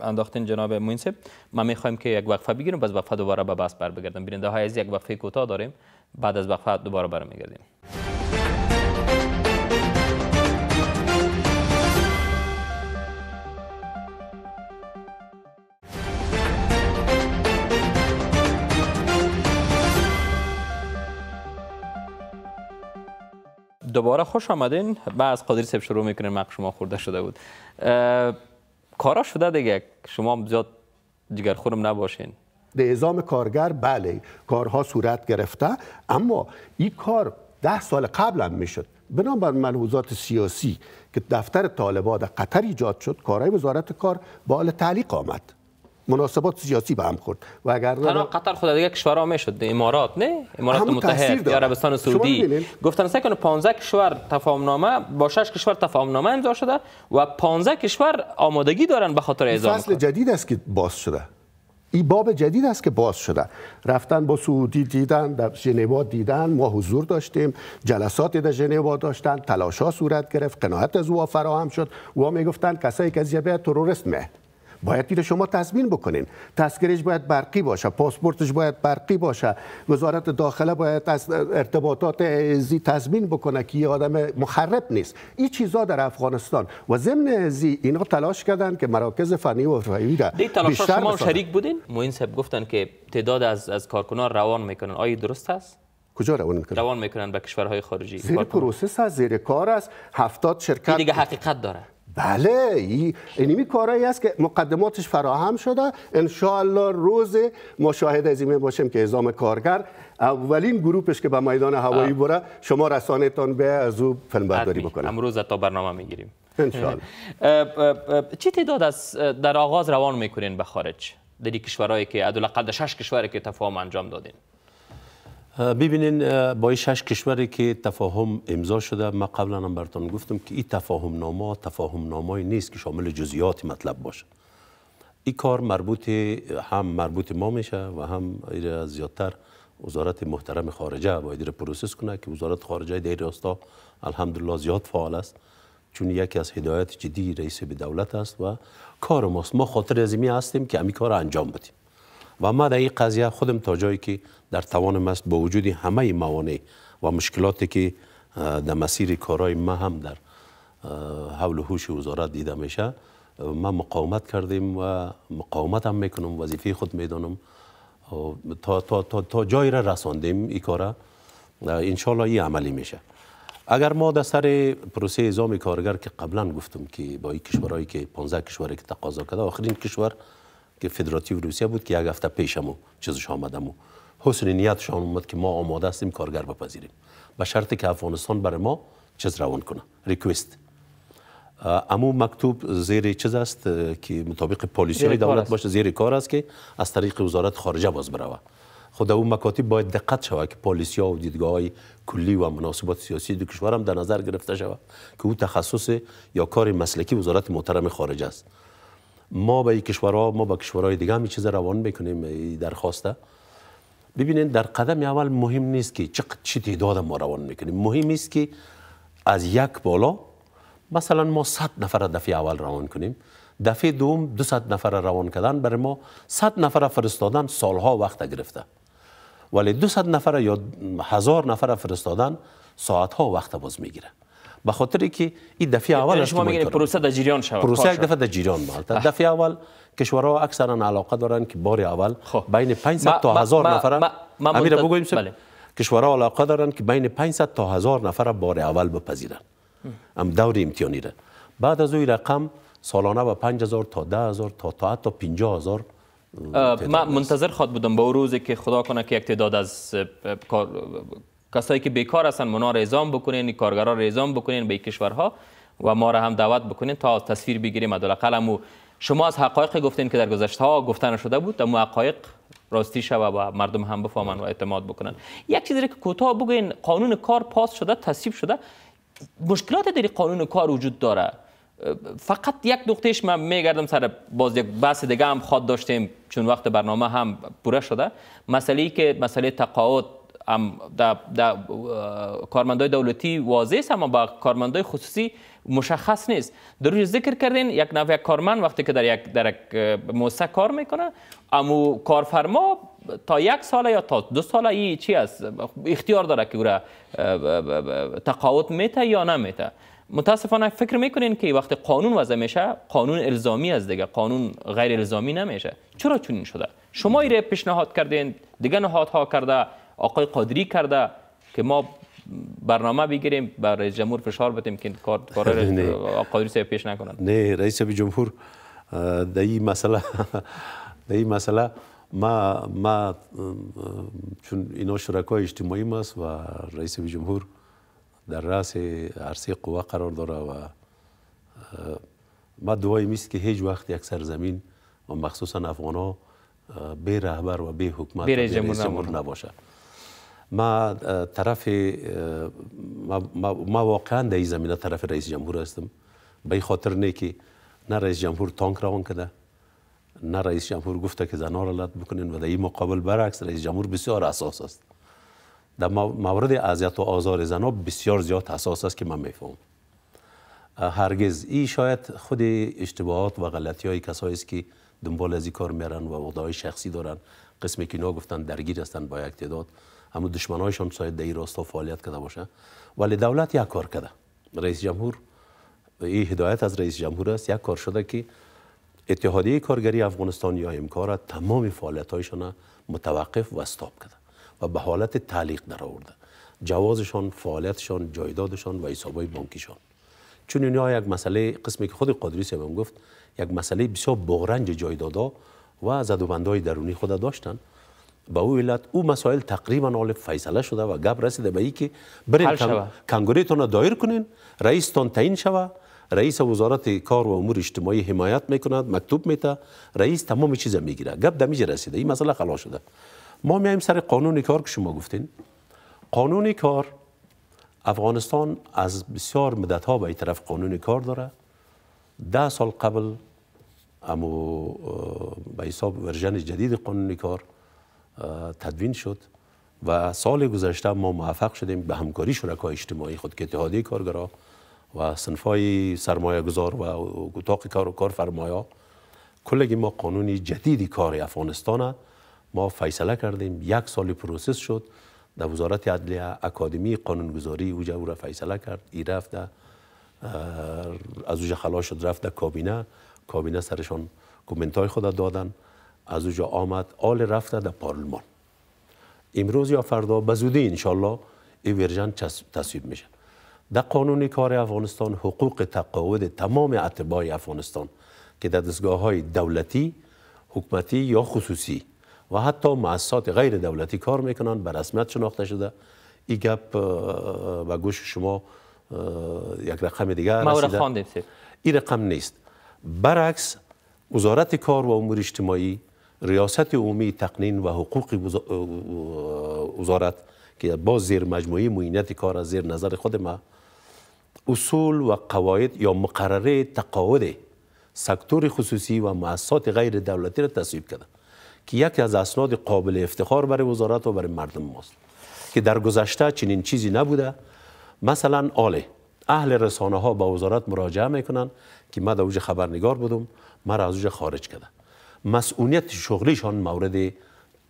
انداختین جناب موینسب ما میخوایم که یک وقفه بگیریم بعد وقفه دوباره به بحث برگردیم بیننده های از یک وقفه کوتاه داریم بعد از وقفه دوباره برمیگردیم دوباره خوش آمدین بعد از قادری سب شروع میکنیم مقش شما خورده شده بود کارا شده دیگه شما زیاد دیگر خورم نباشین به اعزام کارگر بله کارها صورت گرفته اما این کار ده سال قبل هم میشد بنابر ملحوظات سیاسی که دفتر طالبان قطر ایجاد شد کارهای وزارت کار بال تعلیق آمد مناسبات سیاسی به هم خورد و اگر قطر خود دیگه ها میشد امارات نه امارات متحد عربستان سعودی گفتن سه 15 کشور تفاهم نامه با 6 کشور تفاهم نامه امضا شده و 15 کشور آمادگی دارن به خاطر اعزام فصل جدید است که باز شده ای باب جدید است که باز شده رفتن با سعودی دیدن در ژنوا دیدن ما حضور داشتیم جلسات در ژنوا داشتن تلاش ها صورت گرفت قناعت از او فراهم شد و میگفتن کسایی که از جبهه تروریست مه باید اینو شما تضمین بکنین تذکرش باید برقی باشه پاسپورتش باید برقی باشه وزارت داخله باید از ارتباطات زی تضمین بکنه که یه آدم مخرب نیست این چیزا در افغانستان و ضمن زی اینا تلاش کردن که مراکز فنی و حرفه‌ای را بیشتر شما شریک بودین موین صاحب گفتن که تعداد از از کارکنان روان میکنن آیا درست هست کجا روان میکنن روان میکنن به کشورهای خارجی زیر پروسس زیر کار است هفتاد شرکت دیگه حقیقت داره بله این اینمی کارایی است که مقدماتش فراهم شده الله روز مشاهده از این باشیم که اعزام کارگر اولین گروپش که به میدان هوایی بره شما رسانتان به از او فیلم برداری بکنه امروز تا برنامه میگیریم الله. چی تعداد از در آغاز روان میکنین به خارج در کشورهایی که قد شش کشوری که تفاهم انجام دادین ببینین با شش کشوری که تفاهم امضا شده ما قبلا هم براتون گفتم که این تفاهم نامه تفاهم نامایی نیست که شامل جزئیات مطلب باشه این کار مربوط هم مربوط ما میشه و هم زیادتر وزارت محترم خارجه باید رو پروسس کنه که وزارت خارجه در راستا الحمدلله زیاد فعال است چون یکی از هدایت جدی رئیس به دولت است و کار ماست ما خاطر ازمی هستیم که امی کار انجام بدیم و ما در این قضیه خودم تا جایی که در توان است با وجود همه موانع و مشکلاتی که در مسیر کارای ما هم در حول و هوش وزارت دیده میشه ما مقاومت کردیم و مقاومت هم میکنم وظیفه خود میدانم تا, تا, تا, جایی را رساندیم این کارا انشالله این عملی میشه اگر ما در سر پروسه ازام کارگر که قبلا گفتم که با این کشورهایی که 15 کشوری که تقاضا کرده آخرین کشور که فدراتیو روسیه بود که یک هفته پیشم و چیزش آمدم و حسن نیتشان اومد که ما آماده هستیم کارگر بپذیریم با شرط که افغانستان برای ما چیز روان کنه ریکوست امو مکتوب زیر چیز است که مطابق پالیسی های دولت باشه زیر کار است که از طریق وزارت خارجه باز بروه خود او مکاتب باید دقت شود که پالیسی ها و دیدگاه های کلی و مناسبات سیاسی دو کشور هم در نظر گرفته شود که او تخصص یا کار مسلکی وزارت محترم خارجه است ما به کشورها ما به کشورهای دیگه هم چیز روان میکنیم درخواسته ببینین در قدم اول مهم نیست که چه چی تعداد ما روان میکنیم مهم است که از یک بالا مثلا ما 100 نفر دفعه اول روان کنیم دفعه دوم 200 نفر روان کردن برای ما 100 نفر فرستادن سالها وقت گرفته ولی 200 نفر یا هزار نفر فرستادن ها وقت باز میگیره به خاطر که این دفعه اول یعنی شما میگین پروسه در جریان شود پروسه خب، یک دفعه در جریان مالت دفعه اول کشورها اکثرا علاقه دارن که بار اول خب. بین 500 تا 1000 نفر امیر بگویم بله. کشورها علاقه دارن که بین 500 تا 1000 نفر بار اول بپذیرن ام دور امتیانی را بعد از این رقم سالانه به 5000 تا 10000 تا تا حتی 50000 من منتظر خواد بودم به روزی که خدا کنه که یک تعداد از کسایی که بیکار هستن منا را اعزام بکنین کارگرا را اعزام بکنین به کشورها و ما را هم دعوت بکنین تا تصویر بگیریم و شما از حقایق گفتین که در گذشته ها گفتن شده بود اما حقایق راستی شوه و مردم هم بفهمن و اعتماد بکنن یک چیزی که کوتاه بگوین قانون کار پاس شده تصویب شده مشکلات در قانون کار وجود داره فقط یک نقطهش من میگردم سر باز یک بحث دیگه هم خواد داشتیم چون وقت برنامه هم پوره شده مسئله که مسئله تقاعد در, در کارمندای دولتی واضح است اما با کارمندای خصوصی مشخص نیست در روش ذکر کردین یک نوع کارمند وقتی که در یک در یک موسسه کار میکنه اما کارفرما تا یک سال یا تا دو سال ای چی است اختیار داره که او را تقاوت میته یا نمیته متاسفانه فکر میکنین که وقتی قانون وضع میشه قانون الزامی از دیگه قانون غیر الزامی نمیشه چرا چنین شده شما ایره پیشنهاد کردین دیگه نهادها کرده آقای قادری کرده که ما برنامه بگیریم بر رئیس جمهور فشار بتیم که کار کار قادری صاحب پیش نکنند نه رئیس جمهور در این مسئله در این ما ما چون اینا شرکای اجتماعی ماست و رئیس جمهور در رأس عرصه قوا قرار داره و ما دعای میست که هیچ وقت یک سرزمین و مخصوصا افغان ها بی رهبر و بی حکمت بی رئیس جمهور نباشه ما طرف ما, واقعا در این زمینه طرف رئیس جمهور هستم به این خاطر نه که نه رئیس جمهور تانک روان کرده نه رئیس جمهور گفته که زنها را لط بکنین و در این مقابل برعکس رئیس جمهور بسیار اساس است در مورد اذیت و آزار زنها بسیار زیاد اساس است که من میفهم هرگز این شاید خود اشتباهات و غلطی های کسایی است که دنبال از این کار میرن و عقده‌های شخصی دارن قسمی که گفتن درگیر هستن با تعداد اما دشمنایشان شاید در این راستا فعالیت کرده باشه ولی دولت یک کار کرده رئیس جمهور این هدایت از رئیس جمهور است یک کار شده که اتحادیه کارگری افغانستان یا امکار تمام فعالیت‌هایشان متوقف و استاب کرده و به حالت تعلیق در آورده جوازشان فعالیتشان جایدادشان و حسابهای بانکیشان چون اینها یک مسئله قسمی که خود قادری سی گفت یک مسئله بسیار بغرنج جایدادا و زدوبندهای درونی خود داشتن به او مسایل او مسائل تقریبا اول فیصله شده و گپ رسیده به که برین کنگوریتون دایر کنین تون تعیین شوه رئیس وزارت کار و امور اجتماعی حمایت میکند مکتوب میده رئیس تمام چیز میگیره گپ دمیج رسیده این مسئله خلاص شده ما میایم سر قانون کار که شما گفتین قانون کار افغانستان از بسیار مدت ها به طرف قانون کار داره ده سال قبل اما به حساب ورژن جدید قانون کار تدوین شد و سال گذشته ما موفق شدیم به همکاری شرکای اجتماعی خود که اتحادی کارگرا و صنفای سرمایه گذار و اتاق کار و کار فرمایا کلگی ما قانون جدیدی کار افغانستان ما فیصله کردیم یک سال پروسس شد در وزارت عدلیه اکادمی قانونگذاری اوجا او را فیصله کرد ای رفت از اوجه خلا شد رفت در کابینه کابینه سرشان های خود دادن از اوجا آمد آل رفته در پارلمان امروز یا فردا به زودی انشالله این ورژن تصویب میشه در قانون کار افغانستان حقوق تقاعد تمام اتباع افغانستان که در دستگاه های دولتی حکومتی یا خصوصی و حتی مؤسسات غیر دولتی کار میکنن به رسمیت شناخته شده ای گپ و گوش شما یک رقم دیگر رسیده این رقم نیست برعکس وزارت کار و امور اجتماعی ریاست عمومی تقنین و حقوق وزارت که باز زیر مجموعه معینت کار از زیر نظر خود ما اصول و قواعد یا مقرره تقاعد سکتور خصوصی و مؤسسات غیر دولتی را تصویب کرده که یکی از اسناد قابل افتخار برای وزارت و برای مردم ماست که در گذشته چنین چیزی نبوده مثلا آله اهل رسانه ها به وزارت مراجعه میکنن که من در اوج خبرنگار بودم را از اوج خارج کرده مسئولیت شغلیشان مورد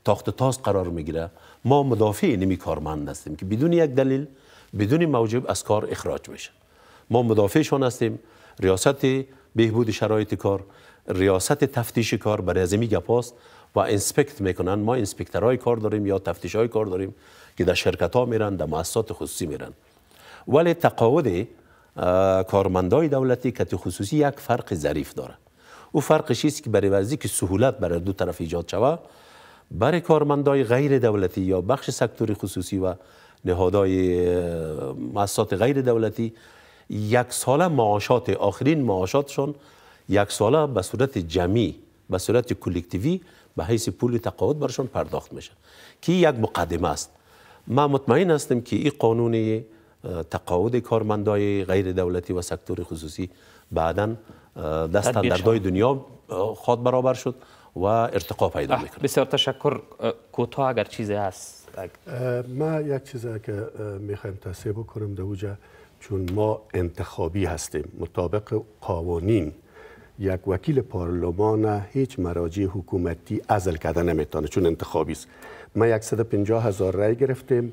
تاخت تاز قرار میگیره ما مدافع نمی کارمند هستیم که بدون یک دلیل بدون موجب از کار اخراج میشه ما مدافعشان هستیم ریاست بهبود شرایط کار ریاست تفتیش کار برای از گپاست و انسپکت میکنن ما انسپکترهای کار داریم یا تفتیش های کار داریم که در شرکت ها میرن در مؤسسات خصوصی میرن ولی تقاعد کارمندای دولتی که خصوصی یک فرق ظریف داره او فرقش است که برای وزی که سهولت برای دو طرف ایجاد شوه برای کارمندای غیر دولتی یا بخش سکتور خصوصی و نهادهای مؤسسات غیر دولتی یک ساله معاشات آخرین معاشاتشون یک ساله به صورت جمعی به صورت کلکتیوی به حیث پول تقاعد برشون پرداخت میشه که یک مقدمه است ما مطمئن هستیم که این قانون تقاعد کارمندای غیر دولتی و سکتور خصوصی بعدا دستن در دوی دنیا خود برابر شد و ارتقا پیدا میکنه بسیار تشکر کوتاه اگر چیزی هست ما یک چیزی که میخوایم تصیب بکنم اوجه چون ما انتخابی هستیم مطابق قوانین یک وکیل پارلمان هیچ مراجع حکومتی ازل کرده نمیتونه چون انتخابی است ما 150 هزار رای گرفتیم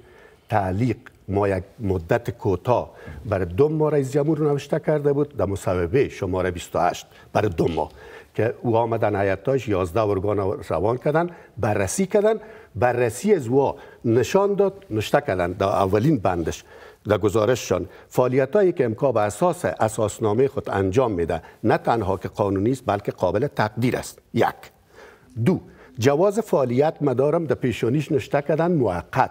تعلیق ما یک مدت کوتاه برای دو ماه رئیس جمهور نوشته کرده بود در مصوبه شماره 28 برای دو ماه که او آمدن حیاتاش 11 ارگان روان کردن بررسی کردن بررسی از وا نشان داد نشته کردن در اولین بندش در گزارششان فعالیت هایی که امکا به اساس اساسنامه خود انجام میده نه تنها که قانونی است بلکه قابل تقدیر است یک دو جواز فعالیت مدارم در پیشونیش نشته کردن موقت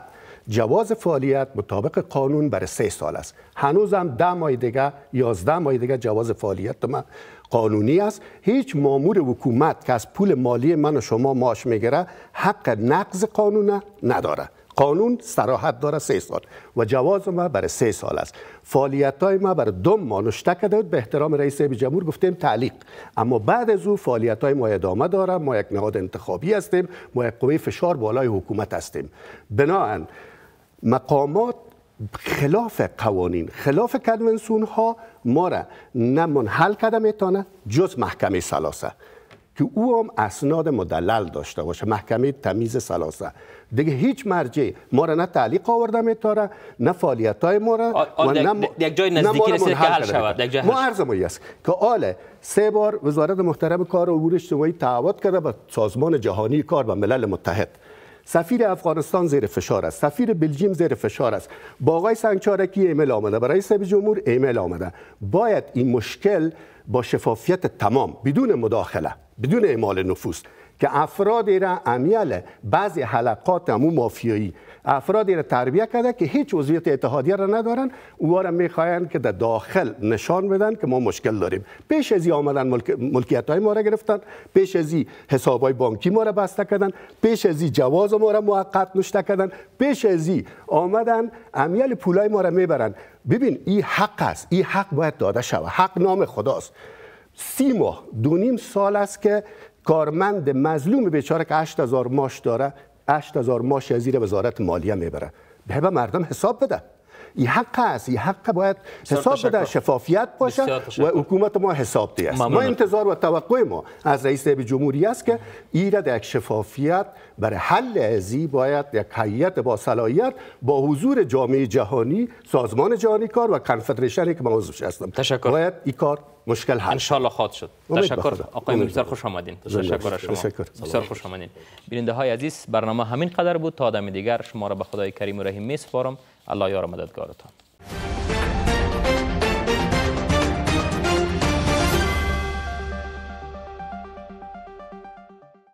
جواز فعالیت مطابق قانون برای سه سال است هنوزم ده ماه دیگه یازده ماه دیگه جواز فعالیت ما قانونی است هیچ مامور حکومت که از پول مالی من و شما ماش میگیره حق نقض قانون نداره قانون سراحت داره سه سال و جواز ما برای سه سال است فعالیت های ما برای دو ماه نشته به احترام رئیس جمهور گفتیم تعلیق اما بعد از او فعالیت های ما ادامه داره ما یک نهاد انتخابی هستیم ما یک قوه فشار بالای حکومت هستیم بناهن مقامات خلاف قوانین خلاف کنونسون ها ما را نه منحل کرده میتونه جز محکمه سلاسه که او هم اسناد مدلل داشته باشه محکمه تمیز سلاسه دیگه هیچ مرجع ما را نه تعلیق آورده میتاره نه فعالیت های ما را و نه یک است که آل سه بار وزارت محترم کار و امور اجتماعی تعواد کرده به سازمان جهانی کار و ملل متحد سفیر افغانستان زیر فشار است سفیر بلژیم زیر فشار است با آقای سنگچارکی ایمیل آمده برای سب جمهور ایمیل آمده باید این مشکل با شفافیت تمام بدون مداخله بدون اعمال نفوذ که افرادی را امیل بعضی حلقات امو مافیایی افرادی را تربیه کرده که هیچ عضویت اتحادیه را ندارن اوها را میخواین که در داخل نشان بدن که ما مشکل داریم پیش ازی آمدن ملک... ملکیت های ما را گرفتن پیش ازی حساب های بانکی ما را بسته کردن پیش ازی جواز ما را موقت نشته کردن پیش ازی آمدن امیل پولای ما را میبرن ببین این حق است این حق باید داده شود حق نام خداست سی ماه دو نیم سال است که کارمند مظلوم بیچاره که 8000 ماش داره 8000 ماش از زیر وزارت مالیه میبره به مردم حساب بده این حق است این حق باید حساب بده شفافیت باشه و حکومت ما حساب دی است ما انتظار و توقع ما از رئیس جمهوری است که در یک شفافیت برای حل ازی باید یک هیئت با صلاحیت با حضور جامعه جهانی سازمان جهانی کار و کنفدراسیون که ما عضوش هستم باید این کار مشکل حل ان خواهد شد تشکر آقای میرزا خوش آمدین تشکر از شما بسیار خوش آمدین بیننده های عزیز برنامه همین قدر بود تا آدم دیگر شما را به خدای کریم و رحیم می سپارم الله یار مددگارتان